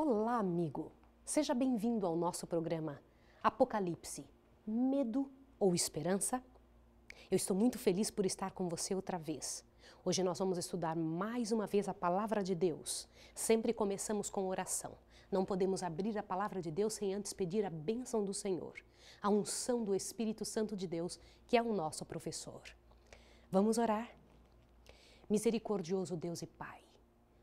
Olá, amigo! Seja bem-vindo ao nosso programa Apocalipse: Medo ou Esperança? Eu estou muito feliz por estar com você outra vez. Hoje nós vamos estudar mais uma vez a palavra de Deus. Sempre começamos com oração. Não podemos abrir a palavra de Deus sem antes pedir a bênção do Senhor, a unção do Espírito Santo de Deus, que é o nosso professor. Vamos orar? Misericordioso Deus e Pai,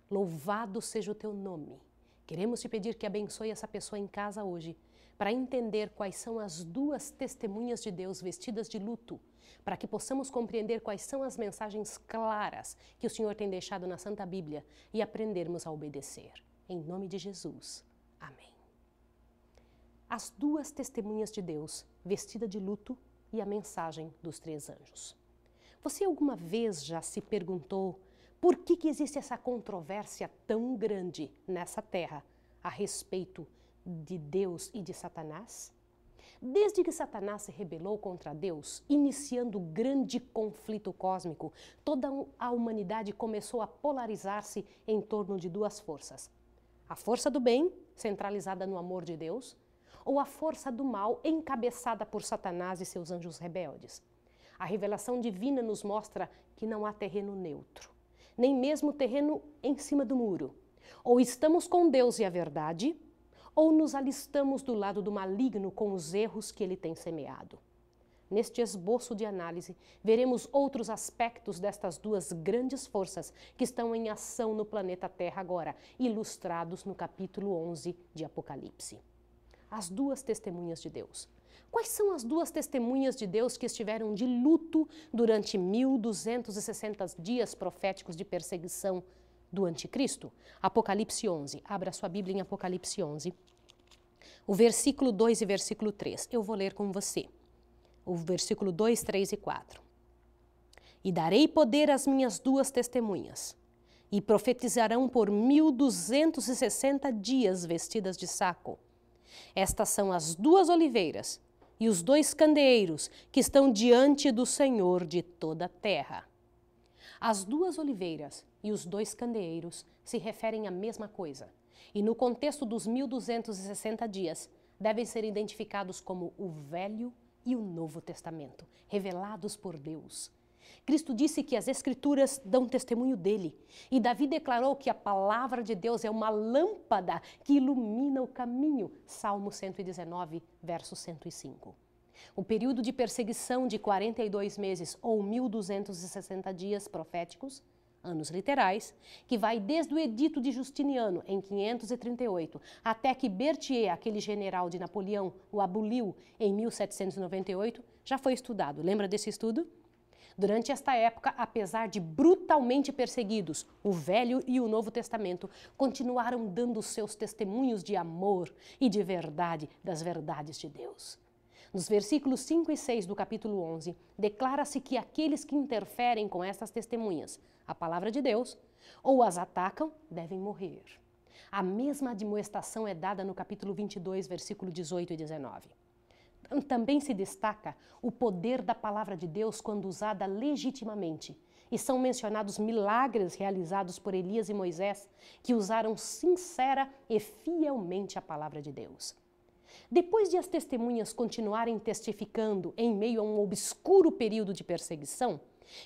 louvado seja o teu nome Queremos te pedir que abençoe essa pessoa em casa hoje, para entender quais são as duas testemunhas de Deus vestidas de luto, para que possamos compreender quais são as mensagens claras que o Senhor tem deixado na Santa Bíblia e aprendermos a obedecer. Em nome de Jesus. Amém. As duas testemunhas de Deus, vestida de luto e a mensagem dos três anjos. Você alguma vez já se perguntou por que, que existe essa controvérsia tão grande nessa terra a respeito de Deus e de Satanás? Desde que Satanás se rebelou contra Deus, iniciando o grande conflito cósmico, toda a humanidade começou a polarizar-se em torno de duas forças: a força do bem, centralizada no amor de Deus, ou a força do mal, encabeçada por Satanás e seus anjos rebeldes. A revelação divina nos mostra que não há terreno neutro nem mesmo o terreno em cima do muro. Ou estamos com Deus e a verdade, ou nos alistamos do lado do maligno com os erros que ele tem semeado. Neste esboço de análise, veremos outros aspectos destas duas grandes forças que estão em ação no planeta Terra agora, ilustrados no capítulo 11 de Apocalipse. As duas testemunhas de Deus, Quais são as duas testemunhas de Deus que estiveram de luto durante 1260 dias proféticos de perseguição do anticristo? Apocalipse 11. Abra sua Bíblia em Apocalipse 11. O versículo 2 e versículo 3. Eu vou ler com você. O versículo 2, 3 e 4. E darei poder às minhas duas testemunhas, e profetizarão por 1260 dias vestidas de saco. Estas são as duas oliveiras e os dois candeeiros que estão diante do Senhor de toda a terra. As duas oliveiras e os dois candeeiros se referem à mesma coisa, e no contexto dos 1260 dias, devem ser identificados como o Velho e o Novo Testamento, revelados por Deus Cristo disse que as Escrituras dão testemunho dele. E Davi declarou que a palavra de Deus é uma lâmpada que ilumina o caminho. Salmo 119, verso 105. O período de perseguição de 42 meses ou 1260 dias proféticos, anos literais, que vai desde o edito de Justiniano em 538 até que Berthier, aquele general de Napoleão, o aboliu em 1798, já foi estudado. Lembra desse estudo? Durante esta época, apesar de brutalmente perseguidos, o Velho e o Novo Testamento continuaram dando seus testemunhos de amor e de verdade das verdades de Deus. Nos versículos 5 e 6 do capítulo 11, declara-se que aqueles que interferem com estas testemunhas, a palavra de Deus, ou as atacam, devem morrer. A mesma admoestação é dada no capítulo 22, versículo 18 e 19. Também se destaca o poder da palavra de Deus quando usada legitimamente. E são mencionados milagres realizados por Elias e Moisés, que usaram sincera e fielmente a palavra de Deus. Depois de as testemunhas continuarem testificando em meio a um obscuro período de perseguição,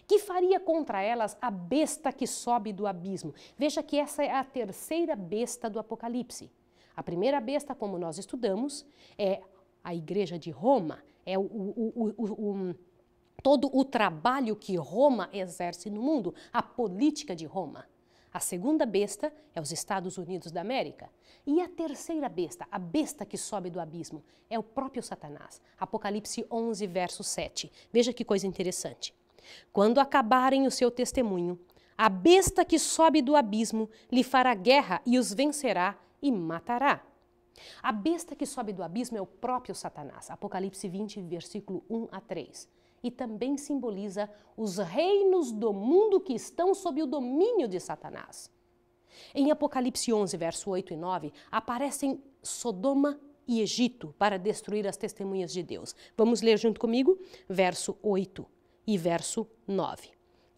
que faria contra elas a besta que sobe do abismo? Veja que essa é a terceira besta do Apocalipse. A primeira besta, como nós estudamos, é a Igreja de Roma, é o, o, o, todo o trabalho que Roma exerce no mundo, a política de Roma. A segunda besta é os Estados Unidos da América. E a terceira besta, a besta que sobe do abismo, é o próprio Satanás. Apocalipse 11, verso 7. Veja que coisa interessante. Quando acabarem o seu testemunho, a besta que sobe do abismo lhe fará guerra e os vencerá e matará. A besta que sobe do abismo é o próprio Satanás, Apocalipse 20, versículo 1 a 3. E também simboliza os reinos do mundo que estão sob o domínio de Satanás. Em Apocalipse 11, verso 8 e 9, aparecem Sodoma e Egito para destruir as testemunhas de Deus. Vamos ler junto comigo? Verso 8 e verso 9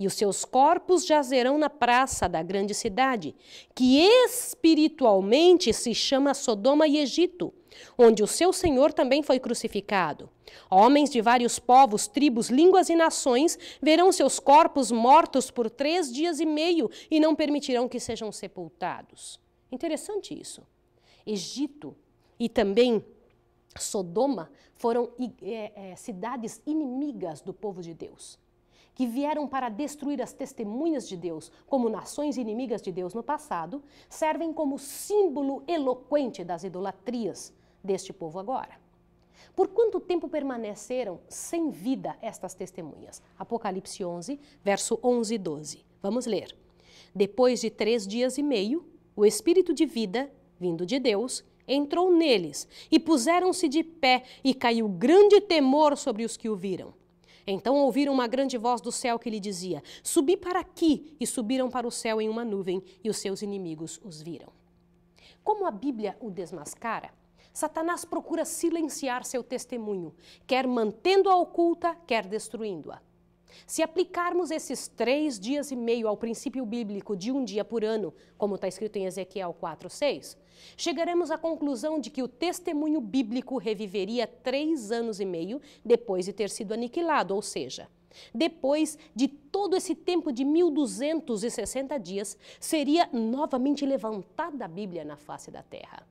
e os seus corpos jazerão na praça da grande cidade, que espiritualmente se chama Sodoma e Egito, onde o seu Senhor também foi crucificado. Homens de vários povos, tribos, línguas e nações verão seus corpos mortos por três dias e meio e não permitirão que sejam sepultados. Interessante isso. Egito e também Sodoma foram é, é, cidades inimigas do povo de Deus que vieram para destruir as testemunhas de Deus como nações inimigas de Deus no passado, servem como símbolo eloquente das idolatrias deste povo agora. Por quanto tempo permaneceram sem vida estas testemunhas? Apocalipse 11, verso 11 e 12. Vamos ler. Depois de três dias e meio, o Espírito de vida, vindo de Deus, entrou neles e puseram-se de pé, e caiu grande temor sobre os que o viram. Então ouviram uma grande voz do céu que lhe dizia: Subi para aqui! E subiram para o céu em uma nuvem, e os seus inimigos os viram. Como a Bíblia o desmascara, Satanás procura silenciar seu testemunho, quer mantendo-a oculta, quer destruindo-a. Se aplicarmos esses três dias e meio ao princípio bíblico de um dia por ano, como está escrito em Ezequiel 4,6, chegaremos à conclusão de que o testemunho bíblico reviveria três anos e meio depois de ter sido aniquilado, ou seja, depois de todo esse tempo de 1260 dias, seria novamente levantada a Bíblia na face da terra.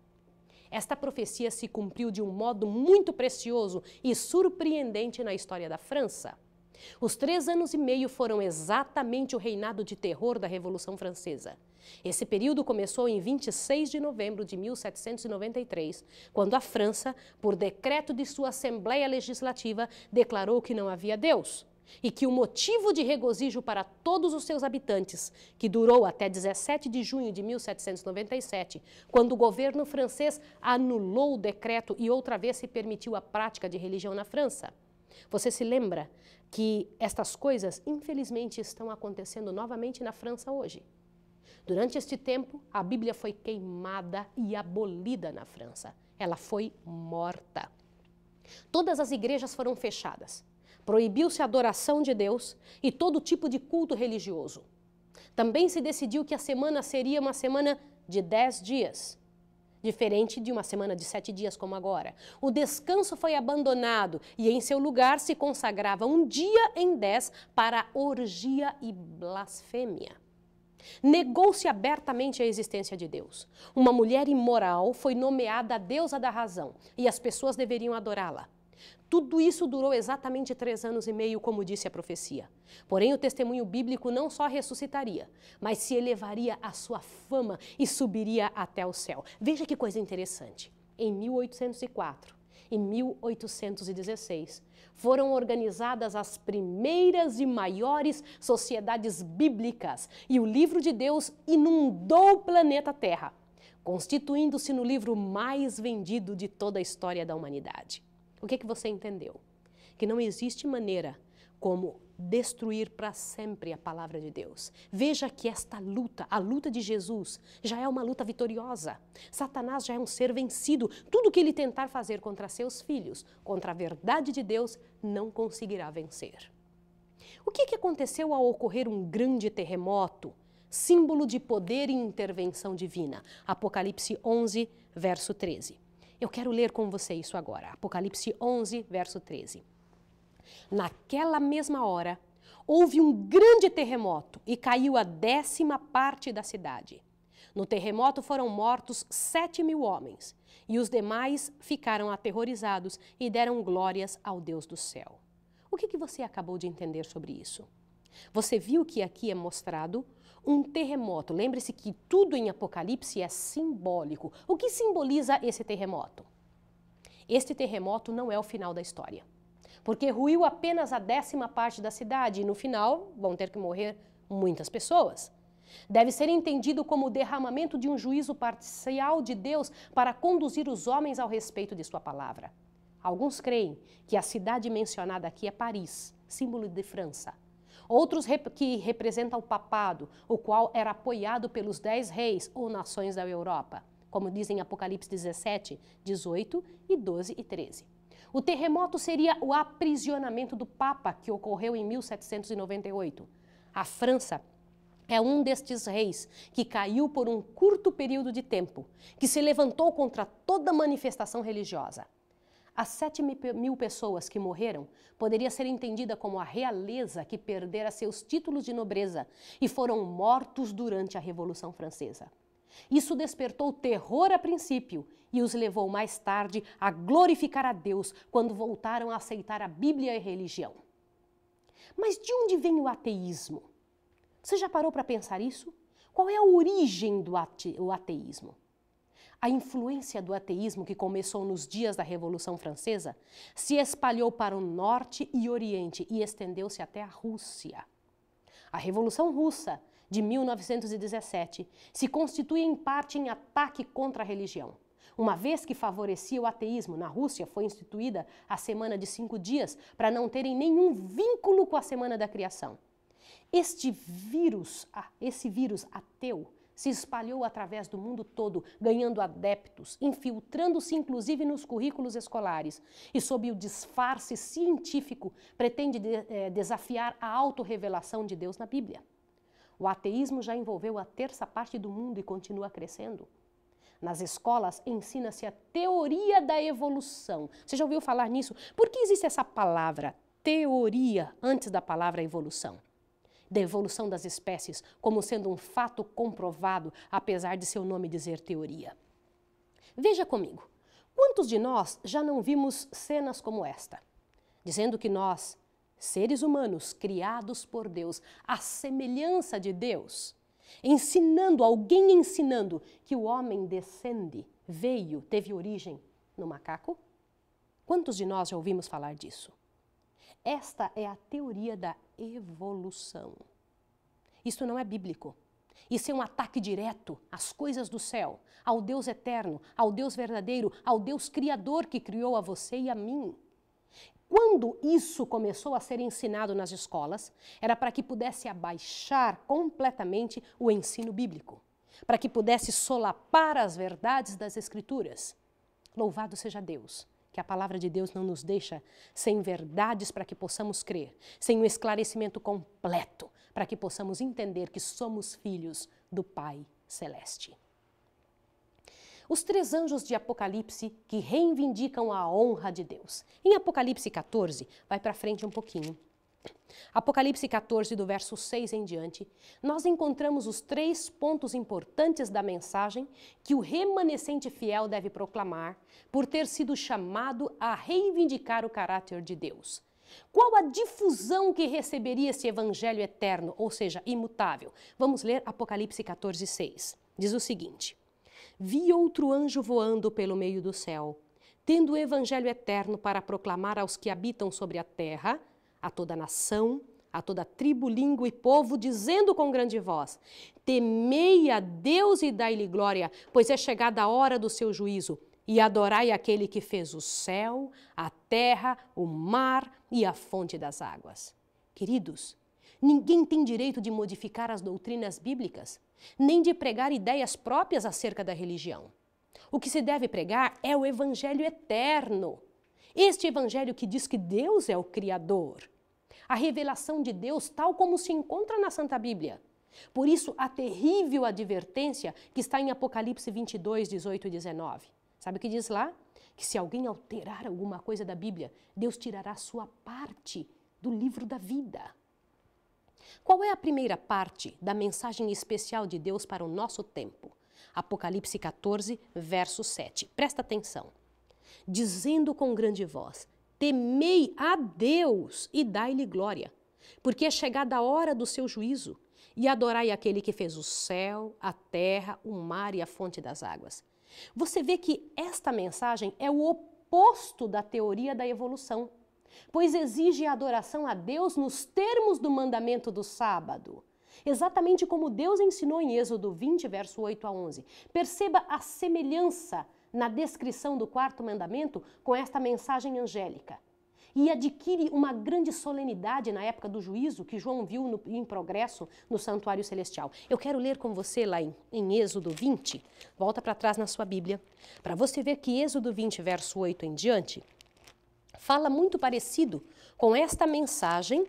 Esta profecia se cumpriu de um modo muito precioso e surpreendente na história da França. Os três anos e meio foram exatamente o reinado de terror da Revolução Francesa. Esse período começou em 26 de novembro de 1793, quando a França, por decreto de sua Assembleia Legislativa, declarou que não havia Deus e que o motivo de regozijo para todos os seus habitantes, que durou até 17 de junho de 1797, quando o governo francês anulou o decreto e outra vez se permitiu a prática de religião na França, você se lembra que estas coisas, infelizmente, estão acontecendo novamente na França hoje. Durante este tempo, a Bíblia foi queimada e abolida na França. Ela foi morta. Todas as igrejas foram fechadas. Proibiu-se a adoração de Deus e todo tipo de culto religioso. Também se decidiu que a semana seria uma semana de dez dias, diferente de uma semana de sete dias como agora. O descanso foi abandonado e em seu lugar se consagrava um dia em dez para orgia e blasfêmia. Negou-se abertamente a existência de Deus. Uma mulher imoral foi nomeada a deusa da razão e as pessoas deveriam adorá-la. Tudo isso durou exatamente três anos e meio, como disse a profecia. Porém, o testemunho bíblico não só ressuscitaria, mas se elevaria à sua fama e subiria até o céu. Veja que coisa interessante. Em 1804 e 1816, foram organizadas as primeiras e maiores sociedades bíblicas e o livro de Deus inundou o planeta Terra, constituindo-se no livro mais vendido de toda a história da humanidade. O que, é que você entendeu? Que não existe maneira como destruir para sempre a palavra de Deus. Veja que esta luta, a luta de Jesus, já é uma luta vitoriosa. Satanás já é um ser vencido. Tudo que ele tentar fazer contra seus filhos, contra a verdade de Deus, não conseguirá vencer. O que, é que aconteceu ao ocorrer um grande terremoto, símbolo de poder e intervenção divina? Apocalipse 11, verso 13. Eu quero ler com você isso agora. Apocalipse 11, verso 13. Naquela mesma hora, houve um grande terremoto e caiu a décima parte da cidade. No terremoto foram mortos sete mil homens, e os demais ficaram aterrorizados e deram glórias ao Deus do céu. O que, que você acabou de entender sobre isso? Você viu que aqui é mostrado um terremoto. Lembre-se que tudo em Apocalipse é simbólico. O que simboliza esse terremoto? Este terremoto não é o final da história, porque ruiu apenas a décima parte da cidade e no final vão ter que morrer muitas pessoas. Deve ser entendido como o derramamento de um juízo parcial de Deus para conduzir os homens ao respeito de sua palavra. Alguns creem que a cidade mencionada aqui é Paris, símbolo de França, Outros rep que representam o papado, o qual era apoiado pelos dez reis ou nações da Europa, como dizem Apocalipse 17, 18 e 12 e 13. O terremoto seria o aprisionamento do Papa que ocorreu em 1798. A França é um destes reis que caiu por um curto período de tempo, que se levantou contra toda manifestação religiosa. As 7 mil pessoas que morreram poderia ser entendida como a realeza que perdera seus títulos de nobreza e foram mortos durante a Revolução Francesa. Isso despertou terror a princípio e os levou mais tarde a glorificar a Deus quando voltaram a aceitar a Bíblia e a religião. Mas de onde vem o ateísmo? Você já parou para pensar isso? Qual é a origem do ateísmo? A influência do ateísmo, que começou nos dias da Revolução Francesa, se espalhou para o Norte e Oriente e estendeu-se até a Rússia. A Revolução Russa, de 1917, se constitui em parte em ataque contra a religião. Uma vez que favorecia o ateísmo, na Rússia foi instituída a Semana de Cinco Dias para não terem nenhum vínculo com a Semana da Criação. Este vírus, esse vírus ateu, se espalhou através do mundo todo, ganhando adeptos, infiltrando-se inclusive nos currículos escolares e, sob o disfarce científico, pretende de, eh, desafiar a autorrevelação de Deus na Bíblia. O ateísmo já envolveu a terça parte do mundo e continua crescendo. Nas escolas ensina-se a teoria da evolução. Você já ouviu falar nisso? Por que existe essa palavra teoria antes da palavra evolução? da evolução das espécies como sendo um fato comprovado, apesar de seu nome dizer teoria. Veja comigo, quantos de nós já não vimos cenas como esta, dizendo que nós, seres humanos criados por Deus, à semelhança de Deus, ensinando, alguém ensinando que o homem descende, veio, teve origem no macaco? Quantos de nós já ouvimos falar disso? Esta é a teoria da evolução. Isso não é bíblico. Isso é um ataque direto às coisas do céu, ao Deus eterno, ao Deus verdadeiro, ao Deus criador que criou a você e a mim. Quando isso começou a ser ensinado nas escolas, era para que pudesse abaixar completamente o ensino bíblico, para que pudesse solapar as verdades das Escrituras. Louvado seja Deus! que a palavra de Deus não nos deixa sem verdades para que possamos crer, sem um esclarecimento completo para que possamos entender que somos filhos do Pai Celeste. Os três anjos de Apocalipse que reivindicam a honra de Deus. Em Apocalipse 14, vai para frente um pouquinho. Apocalipse 14, do verso 6 em diante, nós encontramos os três pontos importantes da mensagem que o remanescente fiel deve proclamar por ter sido chamado a reivindicar o caráter de Deus. Qual a difusão que receberia esse evangelho eterno, ou seja, imutável? Vamos ler Apocalipse 14, 6. Diz o seguinte: Vi outro anjo voando pelo meio do céu, tendo o evangelho eterno para proclamar aos que habitam sobre a terra a toda a nação, a toda a tribo, língua e povo, dizendo com grande voz: Temei a Deus e dai-lhe glória, pois é chegada a hora do seu juízo. E adorai aquele que fez o céu, a terra, o mar e a fonte das águas. Queridos, ninguém tem direito de modificar as doutrinas bíblicas, nem de pregar ideias próprias acerca da religião. O que se deve pregar é o evangelho eterno, este evangelho que diz que Deus é o Criador. A revelação de Deus, tal como se encontra na Santa Bíblia. Por isso, a terrível advertência que está em Apocalipse 22, 18 e 19. Sabe o que diz lá? Que se alguém alterar alguma coisa da Bíblia, Deus tirará sua parte do livro da vida. Qual é a primeira parte da mensagem especial de Deus para o nosso tempo? Apocalipse 14, verso 7. Presta atenção dizendo com grande voz: Temei a Deus e dai-lhe glória, porque é chegada a hora do seu juízo, e adorai aquele que fez o céu, a terra, o mar e a fonte das águas. Você vê que esta mensagem é o oposto da teoria da evolução, pois exige a adoração a Deus nos termos do mandamento do sábado exatamente como Deus ensinou em Êxodo 20, verso 8 a 11. Perceba a semelhança na descrição do quarto mandamento com esta mensagem angélica. E adquire uma grande solenidade na época do juízo que João viu no, em progresso no santuário celestial. Eu quero ler com você lá em, em Êxodo 20, volta para trás na sua Bíblia, para você ver que Êxodo 20, verso 8 em diante, fala muito parecido com esta mensagem,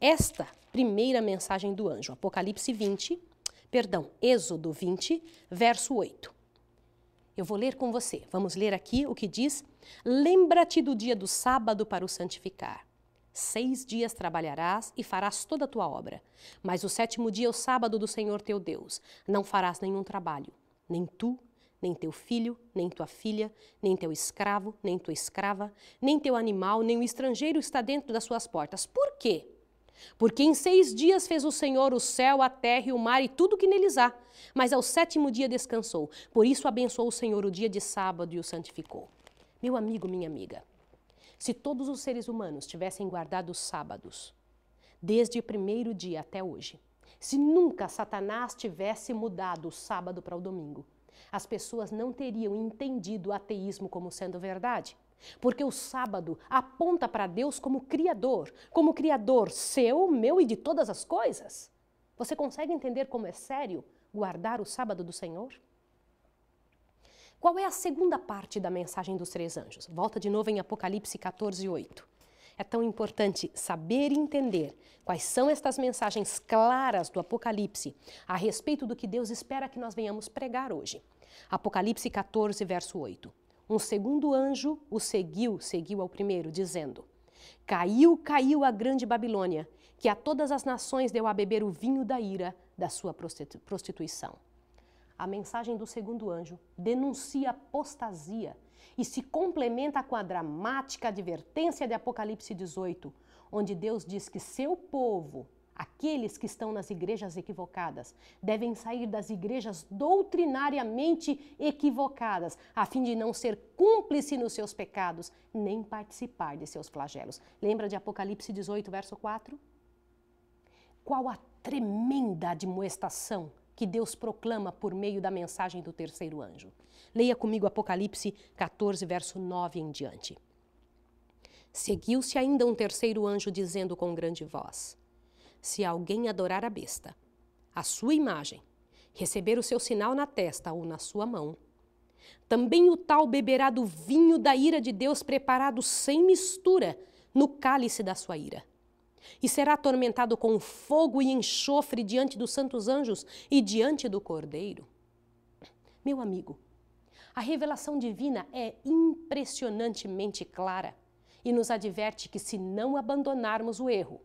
esta primeira mensagem do anjo, Apocalipse 20, perdão, Êxodo 20, verso 8. Eu vou ler com você. Vamos ler aqui o que diz: Lembra-te do dia do sábado para o santificar. Seis dias trabalharás e farás toda a tua obra. Mas o sétimo dia é o sábado do Senhor teu Deus. Não farás nenhum trabalho, nem tu, nem teu filho, nem tua filha, nem teu escravo, nem tua escrava, nem teu animal, nem o estrangeiro está dentro das suas portas. Por quê? Porque em seis dias fez o Senhor o céu, a terra e o mar e tudo que neles há. Mas ao sétimo dia descansou. Por isso abençoou o Senhor o dia de sábado e o santificou. Meu amigo, minha amiga, se todos os seres humanos tivessem guardado os sábados, desde o primeiro dia até hoje, se nunca Satanás tivesse mudado o sábado para o domingo, as pessoas não teriam entendido o ateísmo como sendo verdade. Porque o sábado aponta para Deus como Criador, como Criador seu, meu e de todas as coisas. Você consegue entender como é sério guardar o sábado do Senhor? Qual é a segunda parte da mensagem dos três anjos? Volta de novo em Apocalipse 14, 8. É tão importante saber e entender quais são estas mensagens claras do Apocalipse a respeito do que Deus espera que nós venhamos pregar hoje. Apocalipse 14, verso 8. Um segundo anjo o seguiu, seguiu ao primeiro, dizendo: Caiu, caiu a grande Babilônia, que a todas as nações deu a beber o vinho da ira da sua prostituição. A mensagem do segundo anjo denuncia apostasia e se complementa com a dramática advertência de Apocalipse 18, onde Deus diz que seu povo, Aqueles que estão nas igrejas equivocadas devem sair das igrejas doutrinariamente equivocadas, a fim de não ser cúmplice nos seus pecados, nem participar de seus flagelos. Lembra de Apocalipse 18, verso 4? Qual a tremenda admoestação que Deus proclama por meio da mensagem do terceiro anjo. Leia comigo Apocalipse 14, verso 9 em diante. Seguiu-se ainda um terceiro anjo, dizendo com grande voz: se alguém adorar a besta, a sua imagem, receber o seu sinal na testa ou na sua mão, também o tal beberá do vinho da ira de Deus preparado sem mistura no cálice da sua ira. E será atormentado com fogo e enxofre diante dos santos anjos e diante do Cordeiro. Meu amigo, a revelação divina é impressionantemente clara e nos adverte que, se não abandonarmos o erro,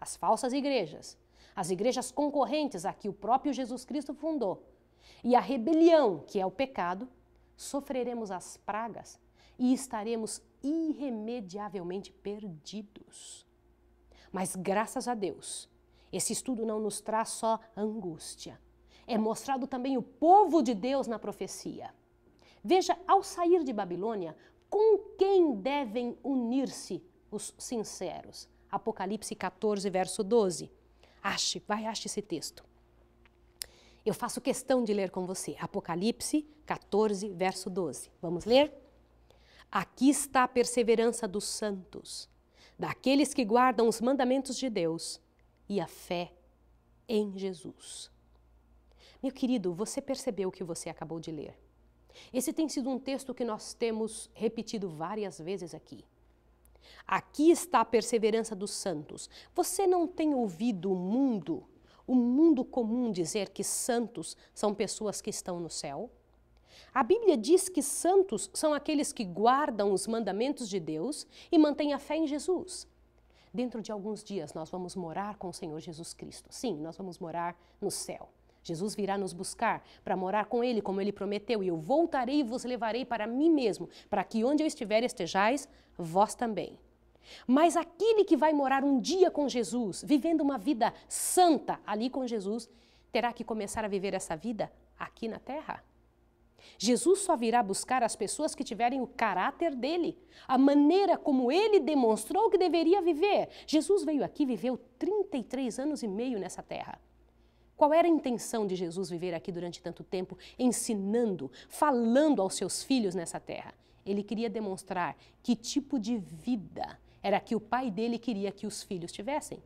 as falsas igrejas, as igrejas concorrentes a que o próprio Jesus Cristo fundou, e a rebelião, que é o pecado, sofreremos as pragas e estaremos irremediavelmente perdidos. Mas graças a Deus, esse estudo não nos traz só angústia. É mostrado também o povo de Deus na profecia. Veja, ao sair de Babilônia, com quem devem unir-se os sinceros? Apocalipse 14, verso 12. Ache, vai, ache esse texto. Eu faço questão de ler com você. Apocalipse 14, verso 12. Vamos ler? Aqui está a perseverança dos santos, daqueles que guardam os mandamentos de Deus e a fé em Jesus. Meu querido, você percebeu o que você acabou de ler? Esse tem sido um texto que nós temos repetido várias vezes aqui. Aqui está a perseverança dos santos. Você não tem ouvido o mundo, o mundo comum, dizer que santos são pessoas que estão no céu? A Bíblia diz que santos são aqueles que guardam os mandamentos de Deus e mantêm a fé em Jesus. Dentro de alguns dias nós vamos morar com o Senhor Jesus Cristo. Sim, nós vamos morar no céu. Jesus virá nos buscar para morar com Ele, como Ele prometeu, e eu voltarei e vos levarei para mim mesmo, para que onde eu estiver estejais, vós também. Mas aquele que vai morar um dia com Jesus, vivendo uma vida santa ali com Jesus, terá que começar a viver essa vida aqui na terra. Jesus só virá buscar as pessoas que tiverem o caráter dele, a maneira como ele demonstrou que deveria viver. Jesus veio aqui, viveu 33 anos e meio nessa terra. Qual era a intenção de Jesus viver aqui durante tanto tempo, ensinando, falando aos seus filhos nessa terra? Ele queria demonstrar que tipo de vida era que o pai dele queria que os filhos tivessem.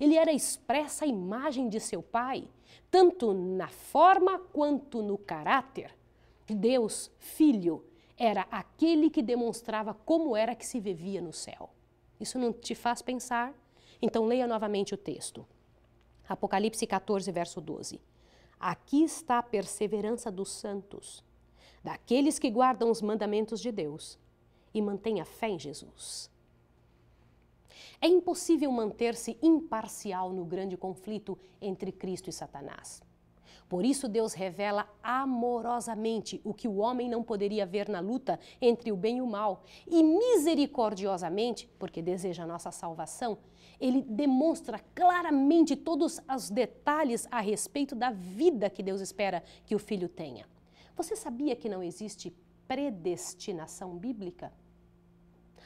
Ele era expressa a imagem de seu pai, tanto na forma quanto no caráter. Deus, filho, era aquele que demonstrava como era que se vivia no céu. Isso não te faz pensar? Então leia novamente o texto. Apocalipse 14, verso 12. Aqui está a perseverança dos santos, daqueles que guardam os mandamentos de Deus e mantêm a fé em Jesus. É impossível manter-se imparcial no grande conflito entre Cristo e Satanás. Por isso, Deus revela amorosamente o que o homem não poderia ver na luta entre o bem e o mal, e misericordiosamente, porque deseja a nossa salvação, ele demonstra claramente todos os detalhes a respeito da vida que Deus espera que o filho tenha. Você sabia que não existe predestinação bíblica?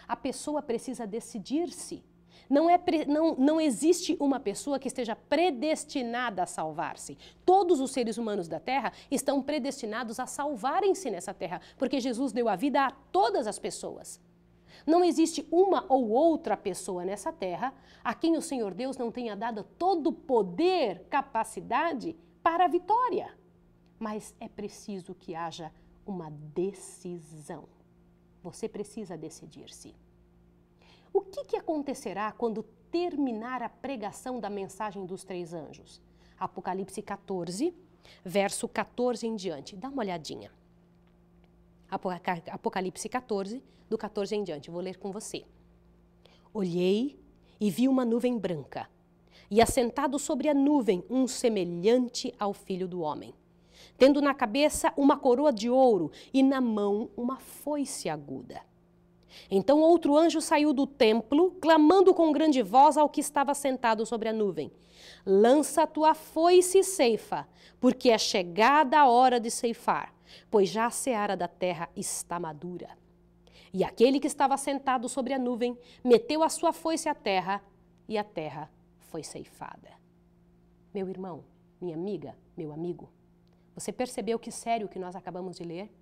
A pessoa precisa decidir-se não, é, não, não existe uma pessoa que esteja predestinada a salvar-se. Todos os seres humanos da Terra estão predestinados a salvarem-se nessa Terra, porque Jesus deu a vida a todas as pessoas. Não existe uma ou outra pessoa nessa terra a quem o Senhor Deus não tenha dado todo o poder, capacidade para a vitória. Mas é preciso que haja uma decisão. Você precisa decidir-se. O que, que acontecerá quando terminar a pregação da mensagem dos três anjos? Apocalipse 14, verso 14 em diante. Dá uma olhadinha. Apocalipse 14, do 14 em diante. Vou ler com você. Olhei e vi uma nuvem branca, e assentado sobre a nuvem um semelhante ao filho do homem, tendo na cabeça uma coroa de ouro e na mão uma foice aguda. Então outro anjo saiu do templo, clamando com grande voz ao que estava sentado sobre a nuvem: Lança a tua foice e ceifa, porque é chegada a hora de ceifar, pois já a seara da terra está madura. E aquele que estava sentado sobre a nuvem meteu a sua foice à terra, e a terra foi ceifada. Meu irmão, minha amiga, meu amigo, você percebeu que sério que nós acabamos de ler?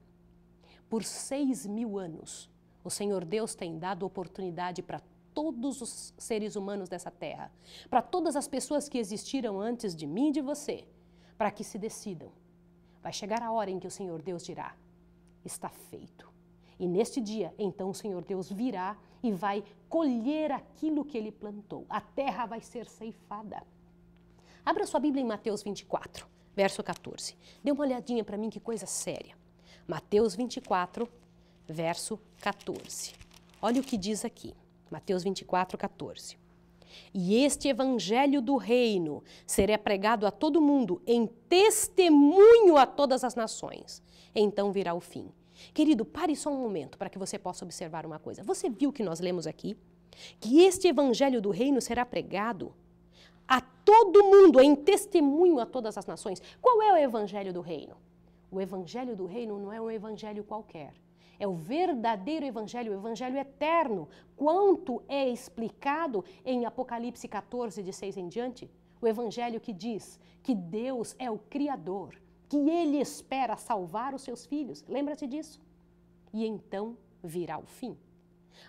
Por seis mil anos, o Senhor Deus tem dado oportunidade para todos os seres humanos dessa terra, para todas as pessoas que existiram antes de mim e de você, para que se decidam. Vai chegar a hora em que o Senhor Deus dirá: está feito. E neste dia, então, o Senhor Deus virá e vai colher aquilo que ele plantou. A terra vai ser ceifada. Abra sua Bíblia em Mateus 24, verso 14. Dê uma olhadinha para mim, que coisa séria. Mateus 24, verso 14. Olha o que diz aqui, Mateus 24, 14. E este evangelho do reino será pregado a todo mundo em testemunho a todas as nações. Então virá o fim. Querido, pare só um momento para que você possa observar uma coisa. Você viu o que nós lemos aqui? Que este evangelho do reino será pregado a todo mundo em testemunho a todas as nações. Qual é o evangelho do reino? O evangelho do reino não é um evangelho qualquer. É o verdadeiro evangelho, o evangelho eterno, quanto é explicado em Apocalipse 14, de 6 em diante. O evangelho que diz que Deus é o Criador, que Ele espera salvar os seus filhos. Lembra-te disso? E então virá o fim.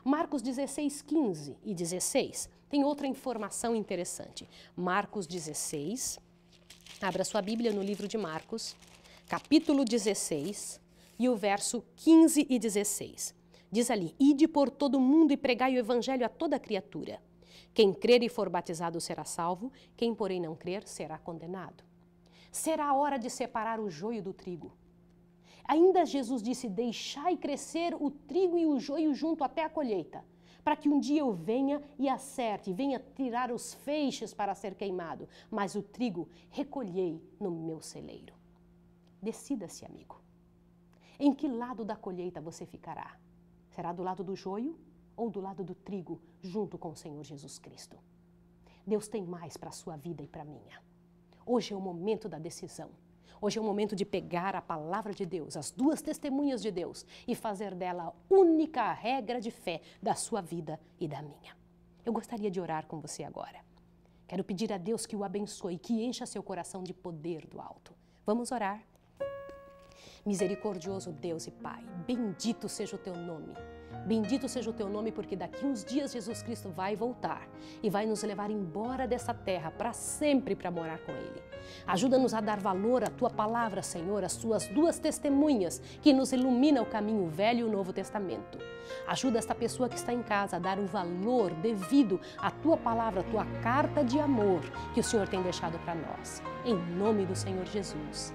Marcos 16, 15 e 16 tem outra informação interessante. Marcos 16, abra sua Bíblia no livro de Marcos, capítulo 16, e o verso 15 e 16. Diz ali: Ide por todo mundo e pregai o evangelho a toda criatura. Quem crer e for batizado será salvo, quem, porém, não crer será condenado. Será a hora de separar o joio do trigo. Ainda Jesus disse: Deixai crescer o trigo e o joio junto até a colheita, para que um dia eu venha e acerte, venha tirar os feixes para ser queimado, mas o trigo recolhei no meu celeiro. Decida-se, amigo. Em que lado da colheita você ficará? Será do lado do joio ou do lado do trigo, junto com o Senhor Jesus Cristo? Deus tem mais para a sua vida e para a minha. Hoje é o momento da decisão. Hoje é o momento de pegar a palavra de Deus, as duas testemunhas de Deus, e fazer dela a única regra de fé da sua vida e da minha. Eu gostaria de orar com você agora. Quero pedir a Deus que o abençoe, que encha seu coração de poder do alto. Vamos orar? Misericordioso Deus e Pai, bendito seja o teu nome. Bendito seja o teu nome, porque daqui uns dias Jesus Cristo vai voltar e vai nos levar embora dessa terra para sempre para morar com Ele. Ajuda-nos a dar valor à tua palavra, Senhor, às Suas duas testemunhas que nos ilumina o caminho velho e o Novo Testamento. Ajuda esta pessoa que está em casa a dar o valor devido à tua palavra, à tua carta de amor que o Senhor tem deixado para nós. Em nome do Senhor Jesus.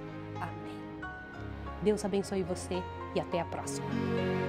Deus abençoe você e até a próxima.